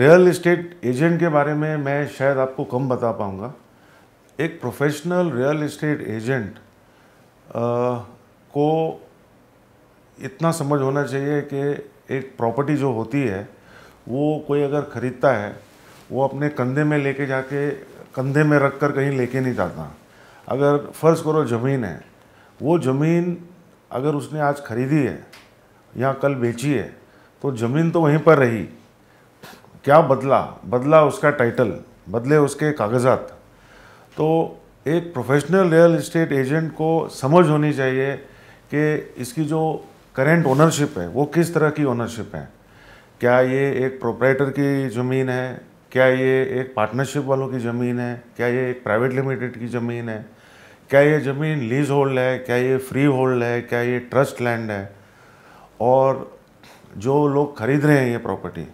Real estate agent के बारे में मैं शायद आपको कम बता पाऊंगा एक प्रोफेशनल रियल इस्टेट एजेंट को इतना समझ होना चाहिए कि एक प्रॉपर्टी जो होती है वो कोई अगर ख़रीदता है वो अपने कंधे में लेके जाके कंधे में रख कर कहीं लेके नहीं जाता अगर फ़र्ज़ करो ज़मीन है वो ज़मीन अगर उसने आज ख़रीदी है या कल बेची है तो ज़मीन तो वहीं पर रही क्या बदला बदला उसका टाइटल बदले उसके कागज़ात तो एक प्रोफेशनल रियल इस्टेट एजेंट को समझ होनी चाहिए कि इसकी जो करेंट ओनरशिप है वो किस तरह की ओनरशिप है क्या ये एक प्रोपराइटर की ज़मीन है क्या ये एक पार्टनरशिप वालों की ज़मीन है क्या ये एक प्राइवेट लिमिटेड की ज़मीन है क्या ये ज़मीन लीज होल्ड है क्या ये फ्री होल्ड है क्या ये ट्रस्ट लैंड है और जो लोग खरीद रहे हैं ये प्रॉपर्टी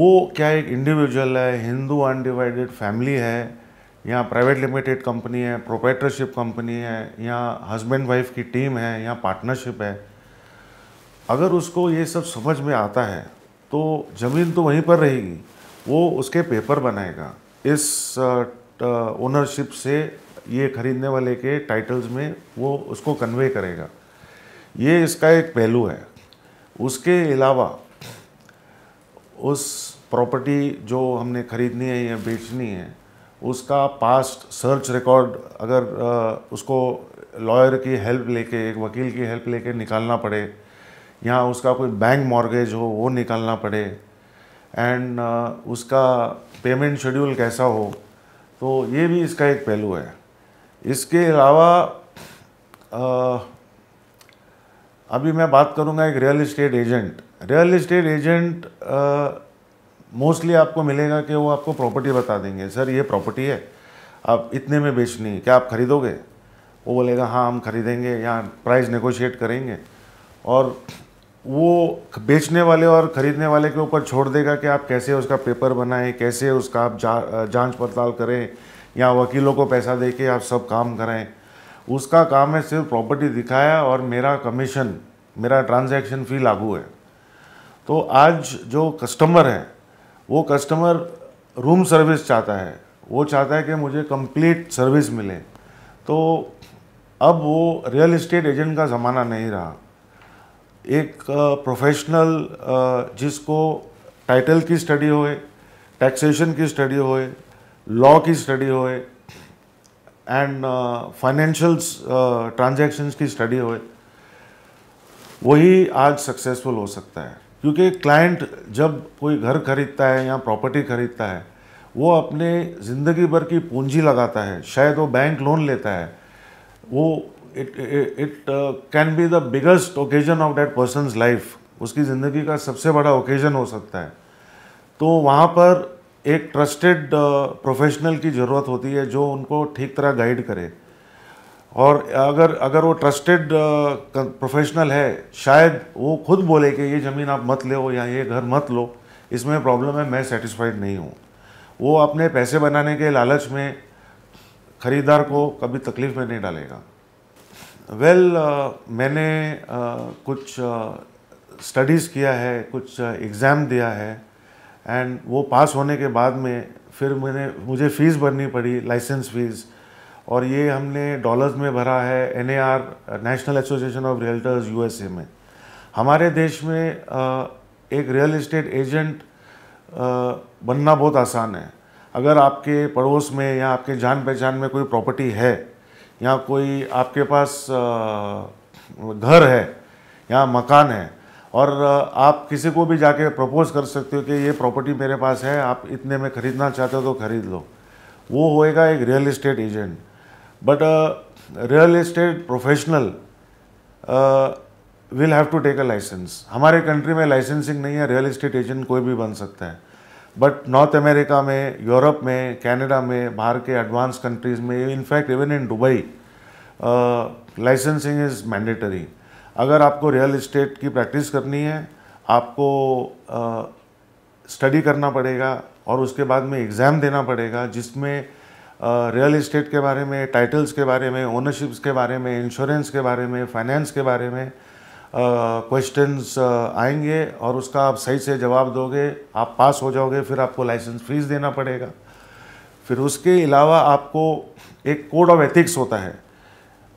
वो क्या एक इंडिविजुअल है हिंदू अनडिवाइडेड फैमिली है यहाँ प्राइवेट लिमिटेड कंपनी है प्रोपेटरशिप कंपनी है यहाँ हस्बैंड वाइफ की टीम है यहाँ पार्टनरशिप है अगर उसको ये सब समझ में आता है तो ज़मीन तो वहीं पर रहेगी वो उसके पेपर बनाएगा इस ओनरशिप से ये खरीदने वाले के टाइटल्स में वो उसको कन्वे करेगा ये इसका एक पहलू है उसके अलावा उस प्रॉपर्टी जो हमने खरीदनी है या बेचनी है उसका पास्ट सर्च रिकॉर्ड अगर उसको लॉयर की हेल्प लेके एक वकील की हेल्प लेके निकालना पड़े या उसका कोई बैंक मॉर्गेज हो वो निकालना पड़े एंड उसका पेमेंट शेड्यूल कैसा हो तो ये भी इसका एक पहलू है इसके अलावा अभी मैं बात करूँगा एक real estate agent real estate agent mostly आपको मिलेगा कि वो आपको प्रॉपर्टी बता देंगे सर ये प्रॉपर्टी है आप इतने में बेचनी क्या आप खरीदोगे वो बोलेगा हाँ हम खरीदेंगे या प्राइस नेगोशिएट करेंगे और वो बेचने वाले और ख़रीदने वाले के ऊपर छोड़ देगा कि आप कैसे उसका पेपर बनाएं कैसे उसका आप जा, जांच पड़ताल करें या वकीलों को पैसा दे के आप सब काम कराएं उसका काम है सिर्फ प्रॉपर्टी दिखाया और मेरा कमीशन मेरा ट्रांजैक्शन फ़ी लागू है तो आज जो कस्टमर है वो कस्टमर रूम सर्विस चाहता है वो चाहता है कि मुझे कंप्लीट सर्विस मिले तो अब वो रियल इस्टेट एजेंट का ज़माना नहीं रहा एक प्रोफेशनल जिसको टाइटल की स्टडी होए टैक्सेशन की स्टडी होए लॉ की स्टडी होए एंड फाइनेंशियल्स ट्रांजैक्शंस की स्टडी होए वही आज सक्सेसफुल हो सकता है क्योंकि क्लाइंट जब कोई घर खरीदता है या प्रॉपर्टी खरीदता है वो अपने ज़िंदगी भर की पूंजी लगाता है शायद वो बैंक लोन लेता है वो it it can be the biggest occasion of that person's life उसकी ज़िंदगी का सबसे बड़ा ओकेजन हो सकता है तो वहाँ पर एक ट्रस्टेड प्रोफेशनल uh, की ज़रूरत होती है जो उनको ठीक तरह गाइड करे और अगर अगर वो ट्रस्टेड प्रोफेशनल uh, है शायद वो खुद बोले कि ये ज़मीन आप मत ले या ये घर मत लो इसमें प्रॉब्लम है मैं सेटिस्फाइड नहीं हूँ वो अपने पैसे बनाने के लालच में ख़रीदार को कभी तकलीफ़ में नहीं डालेगा वेल well, uh, मैंने uh, कुछ स्टडीज़ uh, किया है कुछ एग्ज़ाम uh, दिया है एंड वो पास होने के बाद में फिर मैंने मुझे फ़ीस भरनी पड़ी लाइसेंस फ़ीस और ये हमने डॉलर्स में भरा है an National Association of Realtors U में हमारे देश में एक रियल इस्टेट एजेंट बनना बहुत आसान है अगर आपके पड़ोस में या आपके जान पहचान में कोई प्रॉपर्टी है या कोई आपके पास घर है या मकान है और आप किसी को भी जाके प्रपोज कर सकते हो कि ये प्रॉपर्टी मेरे पास है आप इतने में ख़रीदना चाहते हो तो ख़रीद लो वो होएगा एक real estate agent but real estate professional will have to take a license हमारे कंट्री में लाइसेंसिंग नहीं है रियल इस्टेट एजेंट कोई भी बन सकता है बट नॉर्थ अमेरिका में यूरोप में कैनेडा में बाहर के एडवांस कंट्रीज़ में in fact even in Dubai licensing is mandatory अगर आपको रियल इस्टेट की प्रैक्टिस करनी है आपको स्टडी uh, करना पड़ेगा और उसके बाद में एग्ज़ाम देना पड़ेगा जिसमें रियल इस्टेट के बारे में टाइटल्स के बारे में ओनरशिप्स के बारे में इंश्योरेंस के बारे में फाइनेंस के बारे में क्वेश्चंस uh, uh, आएंगे और उसका आप सही से जवाब दोगे आप पास हो जाओगे फिर आपको लाइसेंस फीस देना पड़ेगा फिर उसके अलावा आपको एक कोड ऑफ एथिक्स होता है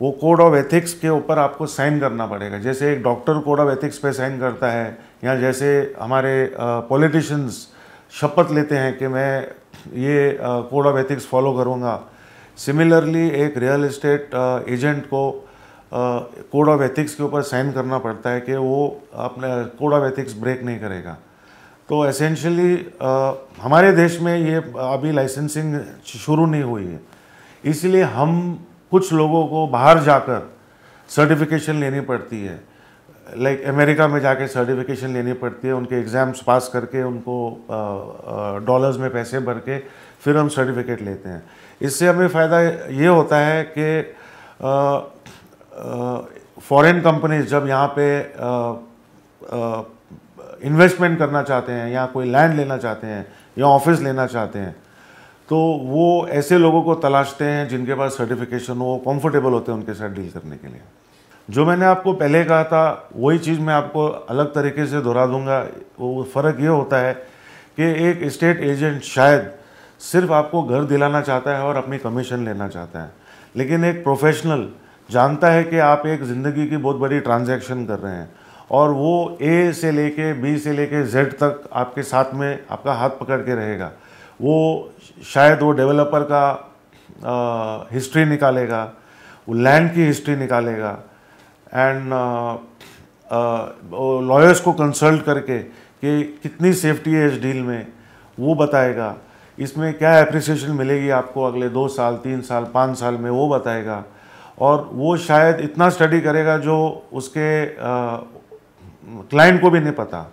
वो कोड ऑफ एथिक्स के ऊपर आपको साइन करना पड़ेगा जैसे एक डॉक्टर कोड ऑफ एथिक्स पे साइन करता है या जैसे हमारे पॉलिटिशियंस uh, शपथ लेते हैं कि मैं ये कोड ऑफ एथिक्स फॉलो करूँगा सिमिलरली एक रियल इस्टेट एजेंट को कोड ऑफ एथिक्स के ऊपर साइन करना पड़ता है कि वो अपने कोड ऑफ एथिक्स ब्रेक नहीं करेगा तो एसेंशली हमारे देश में ये अभी लाइसेंसिंग शुरू नहीं हुई है इसलिए हम कुछ लोगों को बाहर जाकर सर्टिफिकेशन लेनी पड़ती है लाइक like, अमेरिका में जाके सर्टिफिकेशन लेनी पड़ती है उनके एग्ज़ाम्स पास करके उनको डॉलर्स में पैसे भर के फिर हम सर्टिफिकेट लेते हैं इससे हमें फ़ायदा ये होता है कि फॉरेन कंपनीज जब यहाँ पे इन्वेस्टमेंट करना चाहते हैं या कोई लैंड लेना चाहते हैं या ऑफिस लेना चाहते हैं तो वो ऐसे लोगों को तलाशते हैं जिनके पास सर्टिफिकेशन हो कंफर्टेबल होते हैं उनके साथ डील करने के लिए जो मैंने आपको पहले कहा था वही चीज़ मैं आपको अलग तरीके से दोहरा दूंगा वो फ़र्क ये होता है कि एक स्टेट एजेंट शायद सिर्फ आपको घर दिलाना चाहता है और अपनी कमीशन लेना चाहता है लेकिन एक प्रोफेशनल जानता है कि आप एक ज़िंदगी की बहुत बड़ी ट्रांजैक्शन कर रहे हैं और वो ए से लेके बी से लेके जेड तक आपके साथ में आपका हाथ पकड़ के रहेगा वो शायद वो डेवलपर का आ, हिस्ट्री निकालेगा वो लैंड की हिस्ट्री निकालेगा एंड लॉयर्स uh, uh, को कंसल्ट करके कि कितनी सेफ्टी है इस डील में वो बताएगा इसमें क्या अप्रिसिएशन मिलेगी आपको अगले दो साल तीन साल पाँच साल में वो बताएगा और वो शायद इतना स्टडी करेगा जो उसके क्लाइंट uh, को भी नहीं पता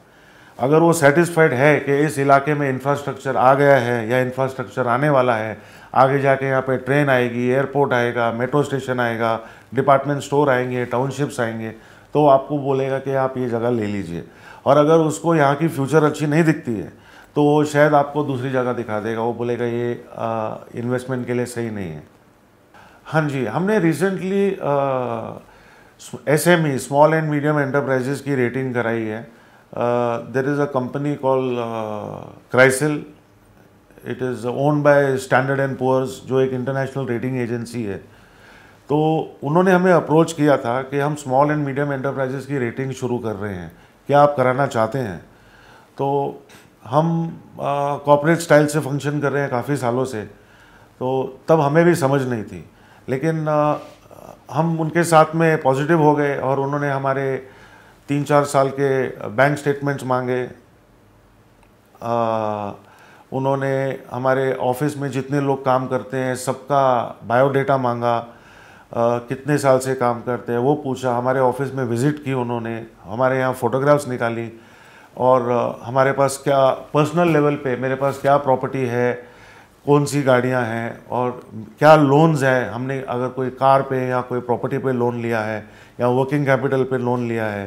अगर वो सेटिस्फाइड है कि इस इलाके में इंफ्रास्ट्रक्चर आ गया है या इंफ्रास्ट्रक्चर आने वाला है आगे जाके यहाँ पे ट्रेन आएगी एयरपोर्ट आएगा मेट्रो स्टेशन आएगा डिपार्टमेंट स्टोर आएंगे टाउनशिप्स आएंगे तो आपको बोलेगा कि आप ये जगह ले लीजिए और अगर उसको यहाँ की फ्यूचर अच्छी नहीं दिखती है तो वो शायद आपको दूसरी जगह दिखा देगा वो बोलेगा ये इन्वेस्टमेंट के लिए सही नहीं है हाँ जी हमने recently S M E small and medium enterprises की रेटिंग कराई है Uh, there is a company called uh, Chrysal. It is owned by Standard and Poor's जो एक इंटरनेशनल रेटिंग एजेंसी है तो उन्होंने हमें अप्रोच किया था कि हम स्मॉल एंड मीडियम एंटरप्राइजेस की रेटिंग शुरू कर रहे हैं क्या आप कराना चाहते हैं तो हम कॉपरेट uh, स्टाइल से फंक्शन कर रहे हैं काफ़ी सालों से तो तब हमें भी समझ नहीं थी लेकिन uh, हम उनके साथ में पॉजिटिव हो गए और उन्होंने हमारे uh, तीन चार साल के बैंक स्टेटमेंट्स मांगे आ, उन्होंने हमारे ऑफिस में जितने लोग काम करते हैं सबका बायोडेटा मांगा आ, कितने साल से काम करते हैं वो पूछा हमारे ऑफिस में विज़िट की उन्होंने हमारे यहाँ फ़ोटोग्राफ्स निकाली और आ, हमारे पास क्या पर्सनल लेवल पे मेरे पास क्या प्रॉपर्टी है कौन सी गाड़ियाँ हैं और क्या लोन्स हैं हमने अगर कोई कार पे या कोई प्रॉपर्टी पे लोन लिया है या वर्किंग कैपिटल पे लोन लिया है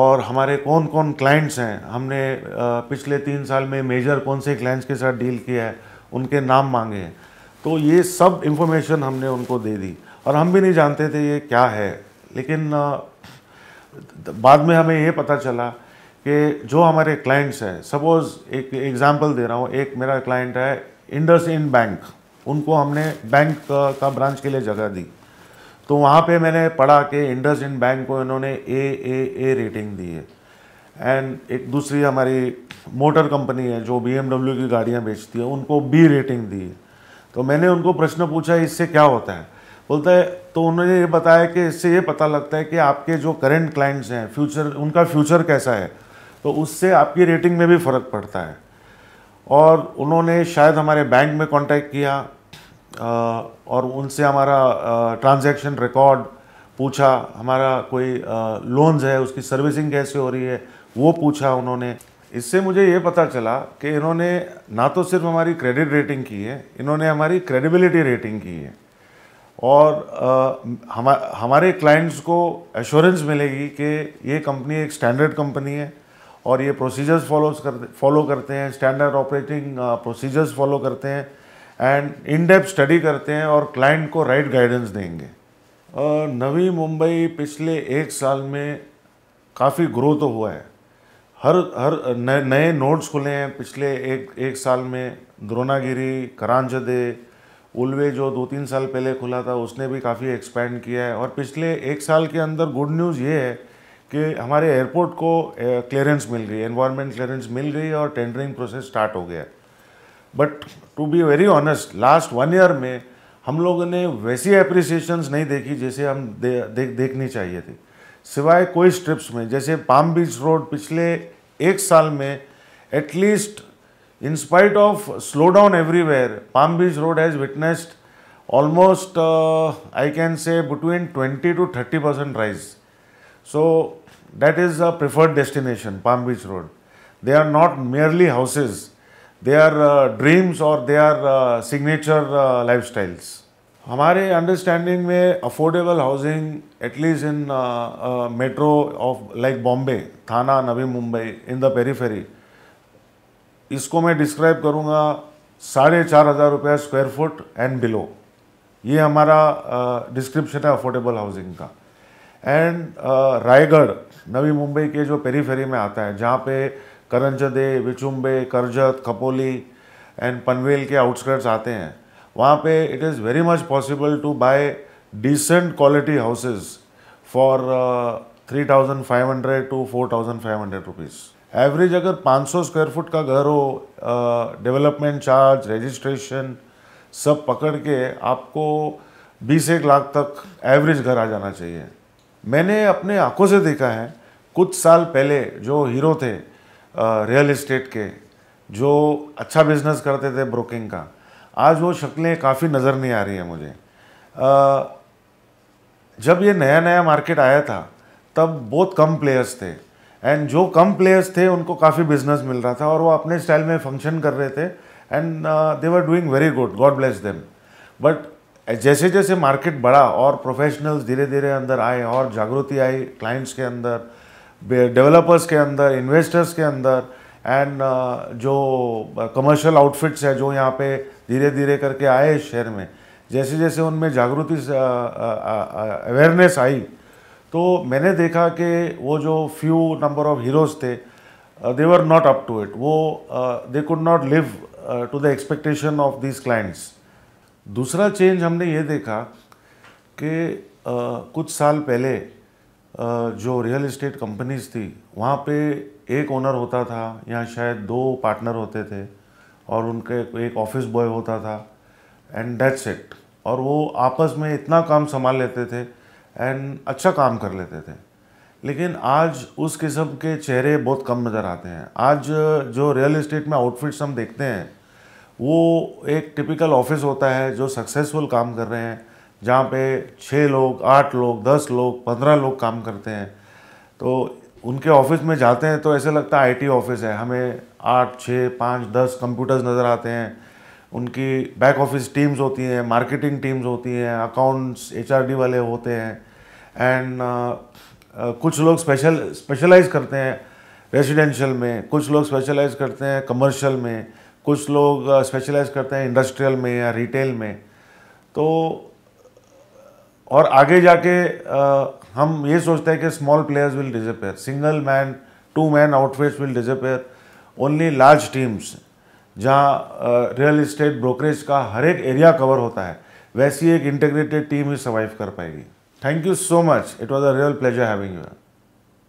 और हमारे कौन कौन क्लाइंट्स हैं हमने पिछले तीन साल में मेजर कौन से क्लाइंट्स के साथ डील किया है उनके नाम मांगे हैं तो ये सब इन्फॉर्मेशन हमने उनको दे दी और हम भी नहीं जानते थे ये क्या है लेकिन बाद में हमें ये पता चला कि जो हमारे क्लाइंट्स हैं सपोज़ एक एग्ज़ाम्पल दे रहा हूँ एक मेरा क्लाइंट है इंडस इंड बैंक उनको हमने बैंक का ब्रांच के लिए जगह दी तो वहाँ पे मैंने पढ़ा कि इंडस इंड बैंक को इन्होंने ए ए ए रेटिंग दी है एंड एक दूसरी हमारी मोटर कंपनी है जो बी की गाड़ियाँ बेचती है उनको बी रेटिंग दी है तो मैंने उनको प्रश्न पूछा इससे क्या होता है बोलता है तो उन्होंने ये बताया कि इससे ये पता लगता है कि आपके जो करेंट क्लाइंट्स हैं फ्यूचर उनका फ्यूचर कैसा है तो उससे आपकी रेटिंग में भी फ़र्क पड़ता है और उन्होंने शायद हमारे बैंक में कांटेक्ट किया और उनसे हमारा ट्रांजैक्शन रिकॉर्ड पूछा हमारा कोई लोन्स है उसकी सर्विसिंग कैसे हो रही है वो पूछा उन्होंने इससे मुझे ये पता चला कि इन्होंने ना तो सिर्फ हमारी क्रेडिट रेटिंग की है इन्होंने हमारी क्रेडिबिलिटी रेटिंग की है और हम हमारे क्लाइंट्स को एश्योरेंस मिलेगी कि ये कंपनी एक स्टैंडर्ड कंपनी है और ये प्रोसीजर्स फॉलो कर फॉलो करते हैं स्टैंडर्ड ऑपरेटिंग प्रोसीजर्स फॉलो करते हैं एंड इन डेप स्टडी करते हैं और क्लाइंट को राइट गाइडेंस देंगे नवी मुंबई पिछले एक साल में काफ़ी ग्रो तो हुआ है हर हर नए नोड्स खुले हैं पिछले एक एक साल में द्रोनागिरी करांजदे उलवे जो दो तीन साल पहले खुला था उसने भी काफ़ी एक्सपैंड किया है और पिछले एक साल के अंदर गुड न्यूज़ ये है कि हमारे एयरपोर्ट को क्लियरेंस मिल गई एनवायरनमेंट क्लियरेंस मिल गई और टेंडरिंग प्रोसेस स्टार्ट हो गया है but to be very honest last one year में हम लोगों ने वैसी अप्रिसिएशंस नहीं देखी जैसे हम दे, दे, देखनी चाहिए थी सिवाय कोई स्ट्रिप्स में जैसे पाम बीच रोड पिछले एक साल में at least in spite of slow down everywhere Palm Beach Road has witnessed almost I can say between 20 to 30 percent rise so that is a preferred destination Palm Beach Road they are not merely houses their uh, dreams or their uh, signature uh, lifestyles. हमारे understanding में affordable housing at least in metro of like Bombay Thane Navi Mumbai in the periphery इसको मैं describe करूँगा साढ़े चार हज़ार रुपया square foot and below ये हमारा डिस्क्रिप्शन uh, है अफोर्डेबल हाउसिंग का एंड uh, रायगढ़ नवी मुंबई के जो पेरीफेरी में आता है जहाँ पे करंजदे विचुम्बे करजत खपोली एंड पनवेल के आउटस्कर्ट्स आते हैं वहाँ पे it is very much possible to buy decent quality houses for three thousand five hundred to four thousand five hundred rupees average अगर 500 स्क्वायर फुट का घर हो डेवलपमेंट चार्ज रजिस्ट्रेशन सब पकड़ के आपको बीस एक लाख तक एवरेज घर आ जाना चाहिए मैंने अपने आंखों से देखा है कुछ साल पहले जो हीरो थे रियल इस्टेट के जो अच्छा बिजनेस करते थे ब्रोकिंग का आज वो शक्लें काफ़ी नज़र नहीं आ रही है मुझे आ, जब ये नया नया मार्केट आया था तब बहुत कम प्लेयर्स थे एंड जो कम प्लेयर्स थे उनको काफ़ी बिजनेस मिल रहा था और वो अपने स्टाइल में फंक्शन कर रहे थे and they were doing very good God bless them but जैसे जैसे मार्केट बढ़ा और प्रोफेशनल्स धीरे धीरे अंदर आए और जागृति आई क्लाइंट्स के अंदर डेवलपर्स के अंदर इन्वेस्टर्स के अंदर एंड uh, जो कमर्शियल आउटफिट्स है जो यहाँ पे धीरे धीरे करके आए इस शहर में जैसे जैसे उनमें जागृति अवेयरनेस uh, uh, आई तो मैंने देखा कि वो जो फ्यू नंबर ऑफ हीरोज़ थे they were not up to it वो they could not live to the expectation of these clients दूसरा चेंज हमने ये देखा कि uh, कुछ साल पहले जो रियल इस्टेट कंपनीज थी वहाँ पे एक ओनर होता था या शायद दो पार्टनर होते थे और उनके एक ऑफिस बॉय होता था एंड डेट्स इट और वो आपस में इतना काम संभाल लेते थे एंड अच्छा काम कर लेते थे लेकिन आज उस किस्म के चेहरे बहुत कम नज़र आते हैं आज जो रियल इस्टेट में आउटफिट्स हम देखते हैं वो एक टिपिकल ऑफिस होता है जो सक्सेसफुल काम कर रहे हैं जहाँ पे छः लोग आठ लोग दस लोग पंद्रह लोग काम करते हैं तो उनके ऑफिस में जाते हैं तो ऐसे लगता है आईटी ऑफिस है हमें आठ छः पाँच दस कंप्यूटर्स नज़र आते हैं उनकी बैक ऑफिस टीम्स होती हैं मार्केटिंग टीम्स होती हैं अकाउंट्स एचआरडी वाले होते हैं एंड uh, uh, कुछ लोग स्पेशल स्पेशलाइज करते हैं रेजिडेंशियल में कुछ लोग स्पेशलाइज करते हैं कमर्शियल में कुछ लोग स्पेशलाइज uh, करते हैं इंडस्ट्रियल में या रिटेल में तो और आगे जाके आ, हम ये सोचते हैं कि small players will disappear single man to man outfits will disappear only large teams जहाँ रियल इस्टेट ब्रोकरेज का हर एक एरिया कवर होता है वैसी एक इंटीग्रेटेड टीम ही सर्वाइव कर पाएगी thank you so much it was a real pleasure having you